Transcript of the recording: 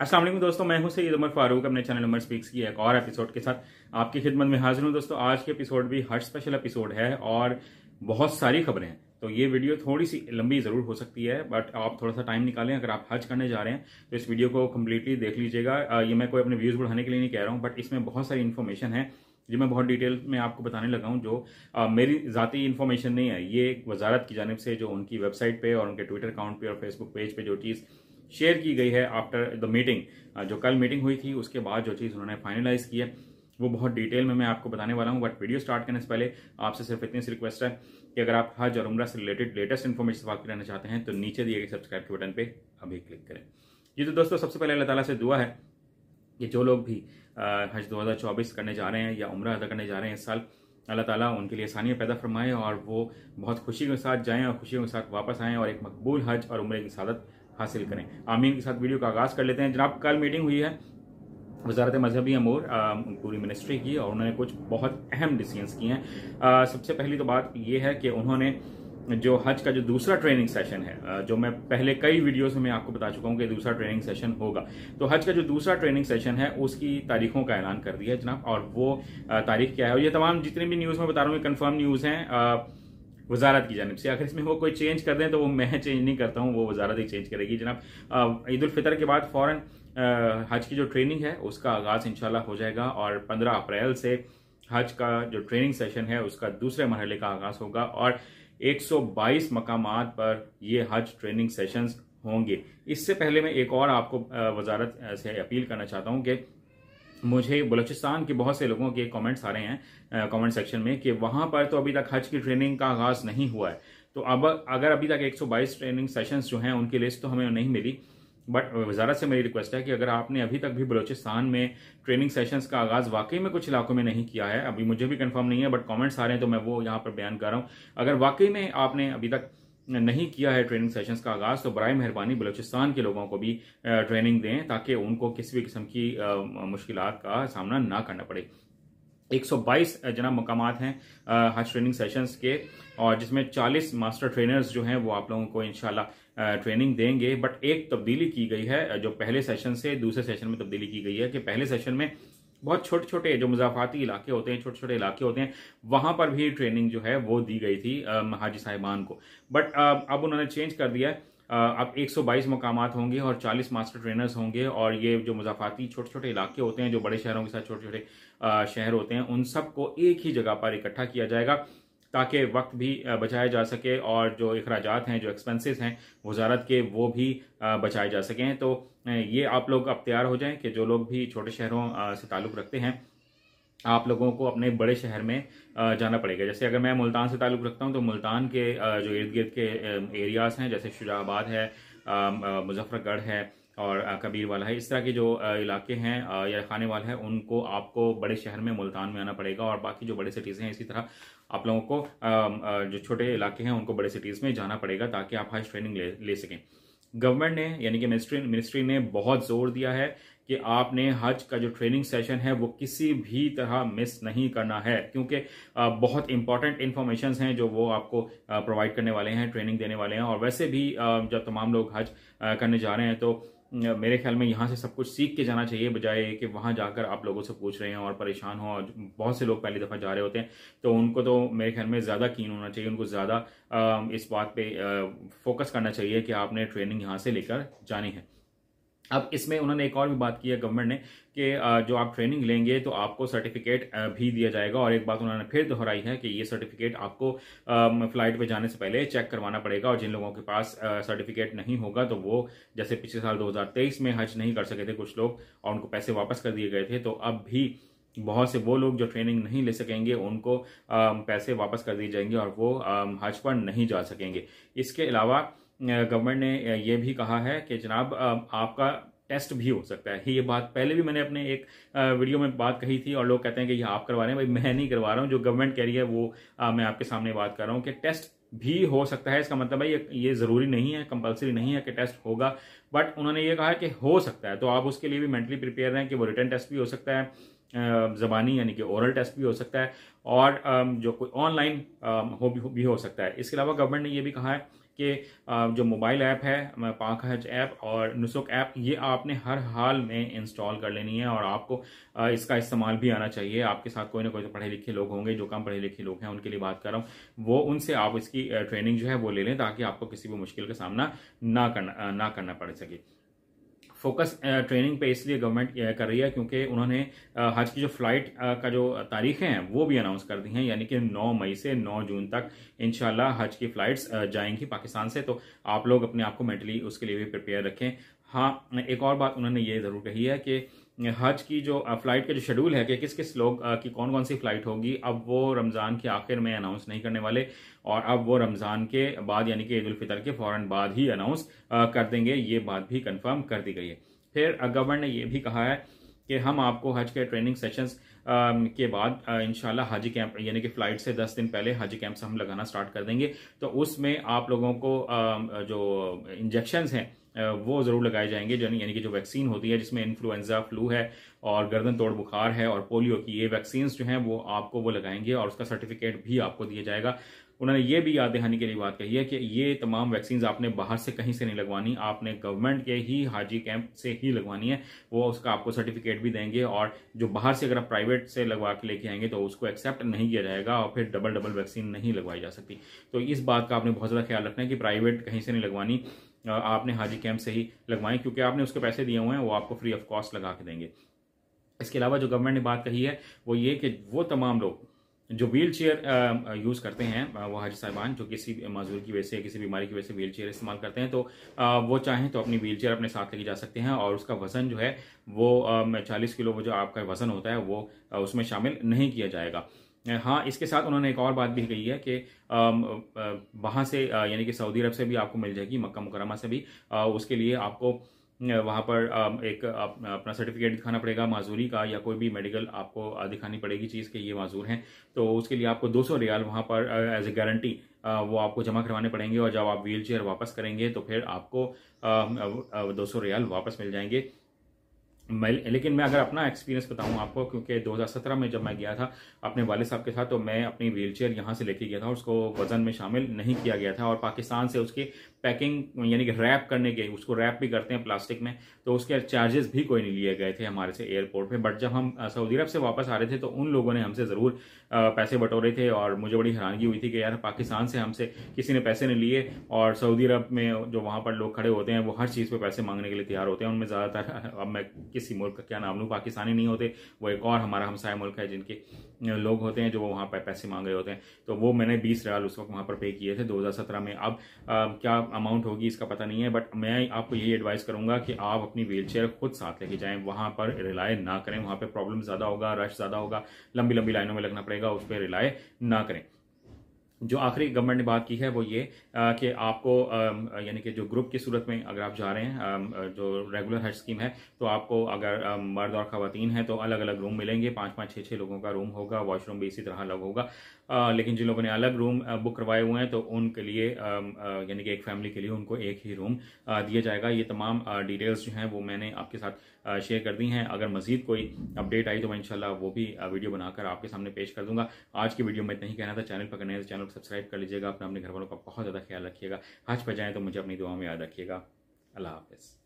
असल दोस्तों मैं हूं सईद उमर फारूक अपने चैनल उमर स्पीक्स की एक और एपिसोड के साथ आपकी खिदमत में हाजिर हूं दोस्तों आज के एपिसोड भी हर स्पेशल एपिसोड है और बहुत सारी खबरें हैं तो ये वीडियो थोड़ी सी लंबी ज़रूर हो सकती है बट आप थोड़ा सा टाइम निकालें अगर आप हज करने जा रहे हैं तो इस वीडियो को कम्प्लीटली देख लीजिएगा ये मैं कोई अपने व्यूज़ बढ़ाने के लिए नहीं कह रहा हूँ बट इसमें बहुत सारी इन्फॉर्मेशन है जो मैं बहुत डिटेल में आपको बताने लगा हूँ जो आ, मेरी ज़ाती इन्फॉर्मेशन नहीं है ये वजारत की जानब से जो उनकी वेबसाइट पर और उनके ट्विटर अकाउंट पर और फेसबुक पेज पर जो चीज़ शेयर की गई है आफ्टर द मीटिंग जो कल मीटिंग हुई थी उसके बाद जो चीज़ उन्होंने फाइनलाइज की है वो बहुत डिटेल में मैं आपको बताने वाला हूँ बट वीडियो स्टार्ट करने से पहले आपसे सिर्फ इतनी सी रिक्वेस्ट है कि अगर आप हज और उम्र से रिलेटेड लेटेस्ट इन्फॉर्मेशन बात करना चाहते हैं तो नीचे दिए गए सब्सक्राइब के बटन पर अभी क्लिक करें ये तो दोस्तों सबसे पहले अल्लाह तला से दुआ है कि जो लोग भी uh, हज दो करने जा रहे हैं या उम्र अदा करने जा रहे हैं इस साल अल्लाह ताला उनके लिए आसानियाँ पैदा फरमाएँ और वो बहुत खुशी के साथ जाएँ और खुशियों के साथ वापस आएँ और एक मकबूल हज और उम्र की सादत हासिल करें आमीन के साथ वीडियो का आगाज़ कर लेते हैं जनाब कल मीटिंग हुई है वजारत मजहबी अमूर पूरी मिनिस्ट्री की और उन्होंने कुछ बहुत अहम डिसीजंस किए हैं सबसे पहली तो बात यह है कि उन्होंने जो हज का जो दूसरा ट्रेनिंग सेशन है जो मैं पहले कई वीडियोस में आपको बता चुका हूँ कि दूसरा ट्रेनिंग सेशन होगा तो हज का जो दूसरा ट्रेनिंग सेशन है उसकी तारीखों का ऐलान कर दिया है जनाब और वो तारीख क्या है और ये तमाम जितने भी न्यूज़ में बता रहा हूँ ये कन्फर्म न्यूज़ हैं वजारत की जानब से अगर इसमें वो कोई चेंज कर दें तो वो मैं चेंज नहीं करता हूँ वो वजारत ही चेंज करेगी जनाब ईद फितर के बाद फ़ौर हज की जो ट्रेनिंग है उसका आगाज़ इंशाल्लाह हो जाएगा और पंद्रह अप्रैल से हज का जो ट्रेनिंग सेशन है उसका दूसरे मरहले का आगाज़ होगा और 122 मकाम पर ये हज ट्रेनिंग सेशंस होंगे इससे पहले मैं एक और आपको वजारत से अपील करना चाहता हूँ कि मुझे बलूचिस्तान के बहुत से लोगों के कमेंट्स आ रहे हैं कमेंट सेक्शन में कि वहाँ पर तो अभी तक हज की ट्रेनिंग का आगाज़ नहीं हुआ है तो अब अगर अभी तक 122 ट्रेनिंग सेशंस जो हैं उनकी लिस्ट तो हमें नहीं मिली बट वजारत से मेरी रिक्वेस्ट है कि अगर आपने अभी तक भी बलूचिस्तान में ट्रेनिंग सेशंस का आगाज़ वाकई में कुछ इलाकों में नहीं किया है अभी मुझे भी कंफर्म नहीं है बट कमेंट्स आ रहे हैं तो मैं वो यहाँ पर बयान कर रहा हूँ अगर वाकई में आपने अभी तक नहीं किया है ट्रेनिंग सेशंस का आगाज तो बरए मेहरबानी बलूचिस्तान के लोगों को भी ट्रेनिंग दें ताकि उनको किसी भी किस्म की मुश्किल का सामना ना करना पड़े 122 जना मकाम हैं हज ट्रेनिंग सेशंस के और जिसमें 40 मास्टर ट्रेनर्स जो हैं वो आप लोगों को शाला ट्रेनिंग देंगे बट एक तब्दीली की गई है जो पहले सेशन से दूसरे सेशन में तब्दीली की गई है कि पहले सेशन में बहुत छोटे छोटे जो मुजाफाती इलाके होते हैं छोटे छोटे इलाके होते हैं वहाँ पर भी ट्रेनिंग जो है वो दी गई थी हाजी साहिबान को बट अब उन्होंने चेंज कर दिया एक अब 122 मकाम होंगे और 40 मास्टर ट्रेनर्स होंगे और ये जो मुजाफाती छोटे छोटे इलाके होते हैं जो बड़े शहरों के साथ छोटे छोटे शहर होते हैं उन सबको एक ही जगह पर इकट्ठा किया जाएगा ताकि वक्त भी बचाया जा सके और जो अखराज हैं जो एक्सपेंसेस हैं वजारत के वो भी बचाए जा सकें तो ये आप लोग अब तैयार हो जाएं कि जो लोग भी छोटे शहरों से ताल्लुक़ रखते हैं आप लोगों को अपने बड़े शहर में जाना पड़ेगा जैसे अगर मैं मुल्तान से ताल्लुक़ रखता हूँ तो मुल्तान के जो इर्द गिर्द के एरियाज़ हैं जैसे शुजाबाद है मुजफ्फरगढ़ है और कबीर वाला है इस तरह के जो इलाके हैं या खाने वाले हैं उनको आपको बड़े शहर में मुल्तान में आना पड़ेगा और बाकी जो बड़े सिटीज़ हैं इसी तरह आप लोगों को जो छोटे इलाके हैं उनको बड़े सिटीज़ में जाना पड़ेगा ताकि आप हाई ट्रेनिंग ले ले सकें गवर्नमेंट ने यानी कि मिनिस्ट्री मिनिस्ट्री ने बहुत जोर दिया है कि आपने हज का जो ट्रेनिंग सेशन है वो किसी भी तरह मिस नहीं करना है क्योंकि बहुत इंपॉर्टेंट इन्फॉर्मेशन हैं जो वो आपको प्रोवाइड करने वाले हैं ट्रेनिंग देने वाले हैं और वैसे भी जब तमाम लोग हज करने जा रहे हैं तो मेरे ख्याल में यहाँ से सब कुछ सीख के जाना चाहिए बजाय कि वहाँ जाकर आप लोगों से पूछ रहे हैं और परेशान हो और बहुत से लोग पहली दफ़ा जा रहे होते हैं तो उनको तो मेरे ख्याल में ज़्यादा कीन होना चाहिए उनको ज़्यादा इस बात पे फोकस करना चाहिए कि आपने ट्रेनिंग यहाँ से लेकर जानी है अब इसमें उन्होंने एक और भी बात की है गवर्नमेंट ने कि जो आप ट्रेनिंग लेंगे तो आपको सर्टिफिकेट भी दिया जाएगा और एक बात उन्होंने फिर दोहराई है कि ये सर्टिफिकेट आपको फ्लाइट पे जाने से पहले चेक करवाना पड़ेगा और जिन लोगों के पास सर्टिफिकेट नहीं होगा तो वो जैसे पिछले साल 2023 में हज नहीं कर सके थे कुछ लोग और उनको पैसे वापस कर दिए गए थे तो अब भी बहुत से वो लोग जो ट्रेनिंग नहीं ले सकेंगे उनको पैसे वापस कर दिए जाएंगे और वो हज पर नहीं जा सकेंगे इसके अलावा गवर्नमेंट ने यह भी कहा है कि जनाब आपका टेस्ट भी हो सकता है ये बात पहले भी मैंने अपने एक वीडियो में बात कही थी और लोग कहते हैं कि ये आप करवा रहे हैं भाई मैं नहीं करवा रहा हूँ जो गवर्नमेंट कह रही है वो मैं आपके सामने बात कर रहा हूँ कि टेस्ट भी हो सकता है इसका मतलब है ये ये ज़रूरी नहीं है कंपलसरी नहीं है कि टेस्ट होगा बट उन्होंने ये कहा कि हो सकता है तो आप उसके लिए भी मेंटली प्रिपेयर रहें कि वो रिटर्न टेस्ट भी हो सकता है ज़बानी यानी कि ओरल टेस्ट भी हो सकता है और जो कोई ऑनलाइन हो भी हो सकता है इसके अलावा गवर्नमेंट ने ये भी कहा है कि जो मोबाइल ऐप है पाक हज ऐप और नुसुक ऐप ये आपने हर हाल में इंस्टॉल कर लेनी है और आपको इसका इस्तेमाल भी आना चाहिए आपके साथ कोई ना कोई तो पढ़े लिखे लोग होंगे जो कम पढ़े लिखे लोग हैं उनके लिए बात कर रहा हूँ वो उनसे आप इसकी ट्रेनिंग जो है वो ले लें ताकि आपको किसी भी मुश्किल का सामना ना करना ना करना पड़ सके फोकस ट्रेनिंग पे इसलिए गवर्नमेंट कर रही है क्योंकि उन्होंने हज की जो फ्लाइट का जो तारीखें हैं वो भी अनाउंस कर दी हैं यानी कि 9 मई से 9 जून तक इन हज की फ्लाइट्स जाएंगी पाकिस्तान से तो आप लोग अपने आप को मेंटली उसके लिए भी प्रिपेयर रखें हाँ एक और बात उन्होंने ये ज़रूर कही है कि हज की जो फ़्लाइट का जो शेड्यूल है कि किस किस लोग की कौन कौन सी फ़्लाइट होगी अब वो रमज़ान के आखिर में अनाउंस नहीं करने वाले और अब वो रमज़ान के बाद यानी कि ईदालफ़ितर के फ़ौर बाद ही अनाउंस कर देंगे ये बात भी कन्फर्म कर दी गई है फिर गवर्नर ने यह भी कहा है कि हम आपको हज के ट्रेनिंग सेशंस के बाद इन हज कैंप यानी कि फ़्लाइट से दस दिन पहले हज कैंप्स हम लगाना स्टार्ट कर देंगे तो उसमें आप लोगों को जो इंजेक्शन हैं वो ज़रूर लगाए जाएंगे यानी कि जो वैक्सीन होती है जिसमें इन्फ्लुएंजा फ्लू है और गर्दन तोड़ बुखार है और पोलियो की ये वैक्सीन जो हैं वो आपको वो लगाएंगे और उसका सर्टिफिकेट भी आपको दिया जाएगा उन्होंने ये भी याद दहानी के लिए बात कही है कि ये तमाम वैक्सीन आपने बाहर से कहीं से नहीं लगवानी आपने गवर्नमेंट के ही हाजी कैंप से ही लगवानी है वो उसका आपको सर्टिफिकेट भी देंगे और जो बाहर से अगर आप प्राइवेट से लगवा के लेके आएंगे तो उसको एक्सेप्ट नहीं किया जाएगा और फिर डबल डबल वैक्सीन नहीं लगवाई जा सकती तो इस बात का आपने बहुत ज़्यादा ख्याल रखना है कि प्राइवेट कहीं से नहीं लगवानी आपने हाजी कैंप से ही लगवाएं क्योंकि आपने उसके पैसे दिए हुए हैं वो आपको फ्री ऑफ कॉस्ट लगा के देंगे इसके अलावा जो गवर्नमेंट ने बात कही है वो ये कि वो तमाम लोग जो व्हील चेयर यूज़ करते हैं वो हाजी साहिबान जो किसी मजदूर की वजह से किसी बीमारी की वजह से व्हील चेयर इस्तेमाल करते हैं तो वो चाहें तो अपनी व्हील चेयर अपने साथ लेके जा सकते हैं और उसका वज़न जो है वो चालीस किलो वो जो आपका वज़न होता है वो उसमें शामिल नहीं किया जाएगा हाँ इसके साथ उन्होंने एक और बात भी कही है कि वहाँ से यानी कि सऊदी अरब से भी आपको मिल जाएगी मक्का मुकरमा से भी उसके लिए आपको वहाँ पर एक अपना सर्टिफिकेट दिखाना पड़ेगा माजूरी का या कोई भी मेडिकल आपको दिखानी पड़ेगी चीज़ के ये माजूर हैं तो उसके लिए आपको 200 रियाल वहाँ पर एज ए गारंटी वो आपको जमा करवाने पड़ेंगे और जब आप व्हील चेयर वापस करेंगे तो फिर आपको दो सौ रियाल वापस मिल जाएंगे मैं लेकिन मैं अगर अपना एक्सपीरियंस बताऊं आपको क्योंकि 2017 में जब मैं गया था अपने वाले साहब के साथ तो मैं अपनी व्हील चेयर यहाँ से लेके गया था उसको वजन में शामिल नहीं किया गया था और पाकिस्तान से उसकी पैकिंग यानी कि रैप करने के उसको रैप भी करते हैं प्लास्टिक में तो उसके चार्जेस भी कोई नहीं लिए गए थे हमारे से एयरपोर्ट पर बट जब हम सऊदी अरब से वापस आ रहे थे तो उन लोगों ने हमसे ज़रूर पैसे बटोरे थे और मुझे बड़ी हैरानगी हुई थी कि यार पाकिस्तान से हमसे किसी ने पैसे नहीं लिए और सऊदी अरब में जो वहाँ पर लोग खड़े होते हैं वो हर चीज़ पर पैसे मांगने के लिए तैयार होते हैं उनमें ज़्यादातर अब मैं किसी मुल्क का क्या नाम लूँ पाकिस्तानी नहीं होते वो एक और हमारा हमसाय मुल्क है जिनके लोग होते हैं जो वहाँ पर पैसे मांग रहे होते हैं तो वो मैंने बीस रियाल उस वक्त वहाँ पर पे किए थे दो में अब आ, क्या अमाउंट होगी इसका पता नहीं है बट मैं आपको यही एडवाइस करूँगा कि आप अपनी व्हील खुद साथ लेके जाएँ वहाँ पर रिलाय ना करें वहाँ पर प्रॉब्लम ज़्यादा होगा रश ज़्यादा होगा लंबी लंबी लाइनों में लगना पड़ेगा उस पर रिलाय ना करें जो आखिरी गवर्नमेंट ने बात की है वो ये कि आपको यानी कि जो ग्रुप की सूरत में अगर आप जा रहे हैं आ, जो रेगुलर हज स्कीम है तो आपको अगर मर्द और खातन है तो अलग अलग रूम मिलेंगे पाँच पाँच छः छः लोगों का रूम होगा वॉशरूम भी इसी तरह अलग होगा लेकिन जिन लोगों ने अलग रूम बुक करवाए हुए हैं तो उनके लिए यानी कि एक फैमिली के लिए उनको एक ही रूम दिया जाएगा ये तमाम डिटेल्स जो हैं वो मैंने आपके साथ शेयर कर दी हैं अगर मजीद कोई अपडेट आई तो मैं इंशाल्लाह वो भी वीडियो बनाकर आपके सामने पेश कर दूंगा आज की वीडियो में इतना ही कहना था चैनल पर करने तो चैनल को सब्सक्राइब कर लीजिएगा अपने अपने घर वालों का बहुत ज़्यादा ख्याल रखिएगा हज पर जाएँ तो मुझे अपनी दुआ में याद रखिएगा अल्लाह हाफिज़